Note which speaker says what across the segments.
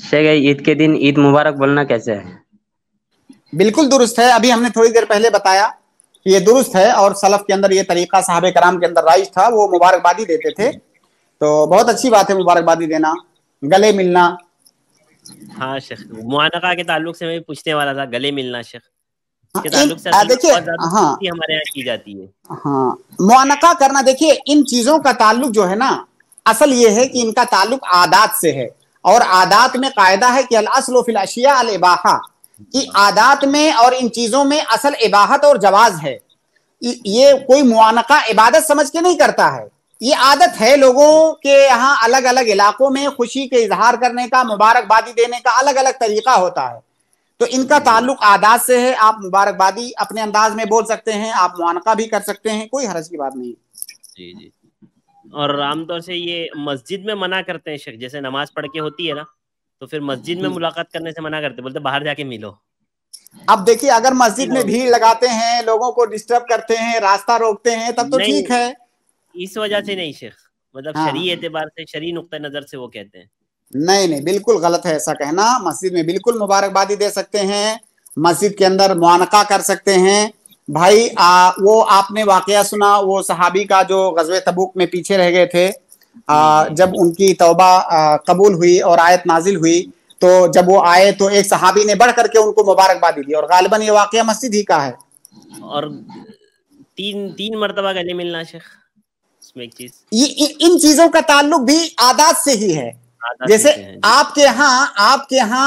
Speaker 1: शेख ईद के दिन ईद मुबारक बोलना कैसे है
Speaker 2: बिल्कुल दुरुस्त है अभी हमने थोड़ी देर पहले बताया कि ये दुरुस्त है और सलफ के अंदर ये तरीका साहब कराम के अंदर राइज था वो मुबारकबादी देते थे तो बहुत अच्छी बात है मुबारकबादी देना गले मिलना
Speaker 1: हाँ शेख मुआनका के ताल्लुक से मैं पूछने वाला था गले मिलना शेख
Speaker 2: हाँ, देखिए हाँ
Speaker 1: हमारे यहाँ की जाती है
Speaker 2: हाँ मुआनका करना देखिए इन चीजों का ताल्लुक जो है ना असल ये है कि इनका ताल्लुक आदात से है और आदात में कायदा है कि असल फिलाशिया अल इबाहा कि आदात में और इन चीजों में असल इबाहत और जवाज है ये कोई मुआनका इबादत समझ के नहीं करता है ये आदत है लोगों के यहाँ अलग अलग इलाकों में खुशी के इजहार करने का मुबारकबादी देने का अलग अलग तरीका होता है तो इनका ताल्लुक आदात से है आप मुबारकबादी अपने अंदाज में बोल सकते हैं आप मुआनका भी कर सकते हैं कोई हरज की बात नहीं
Speaker 1: जी जी और आमतौर से ये मस्जिद में मना करते हैं शेख जैसे नमाज पढ़ के होती है ना तो फिर मस्जिद में हम्म। मुलाकात करने से मना करते बोलते बाहर जाके मिलो
Speaker 2: अब देखिए अगर मस्जिद में भीड़ लगाते हैं लोगों को डिस्टर्ब करते हैं रास्ता रोकते हैं तब तो ठीक है इस
Speaker 1: वजह से नहीं शेख
Speaker 2: मतलब हाँ। शरी एतबार
Speaker 1: से शरी नुक़ नजर से वो कहते
Speaker 2: हैं नहीं नहीं बिल्कुल गलत है ऐसा कहना मस्जिद में बिल्कुल मुबारकबादी दे सकते हैं मस्जिद के अंदर मुआनका कर सकते हैं भाई आ, वो आपने वाकया सुना वो सहाबी का जो गजब तबुक में पीछे रह गए थे आ, जब उनकी तोबा कबूल हुई और आयत नाजिल हुई तो जब वो आए तो एक सहाबी ने बढ़ करके उनको मुबारकबाद दी और गालिबन ये वाक्य मस्जिद ही का है
Speaker 1: और तीन तीन मरतबा गले मिलना शेख
Speaker 2: ये इन चीजों का ताल्लुक भी आदात से ही है जैसे है आपके यहाँ आपके यहाँ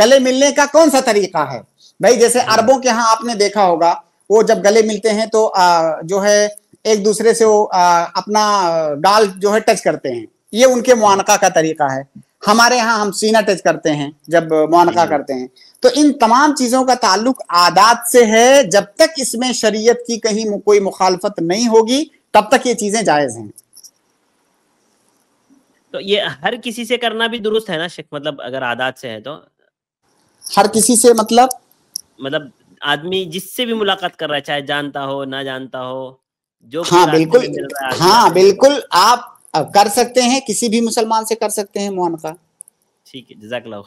Speaker 2: गले मिलने का कौन सा तरीका है भाई जैसे हाँ। अरबों के यहाँ आपने देखा होगा वो जब गले मिलते हैं तो आ, जो है एक दूसरे से वो आ, अपना गाल जो है टच करते हैं ये उनके मुआनका का तरीका है हमारे यहाँ हम सीना टच करते हैं जब मुआनका हम्म। करते हैं तो इन तमाम चीज़ों का ताल्लुक आदात से है जब तक इसमें शरीयत की कहीं कोई मुखालफत नहीं होगी तब तक ये चीज़ें जायज़ हैं
Speaker 1: तो ये हर किसी से करना भी दुरुस्त है ना शेख मतलब अगर आदात से है तो
Speaker 2: हर किसी से मतलब
Speaker 1: मतलब आदमी जिससे भी मुलाकात कर रहा है चाहे जानता हो ना जानता हो जो हाँ बिल्कुल हाँ
Speaker 2: बिल्कुल आप कर सकते हैं किसी भी मुसलमान से कर सकते हैं मोहन का
Speaker 1: ठीक है जजाकला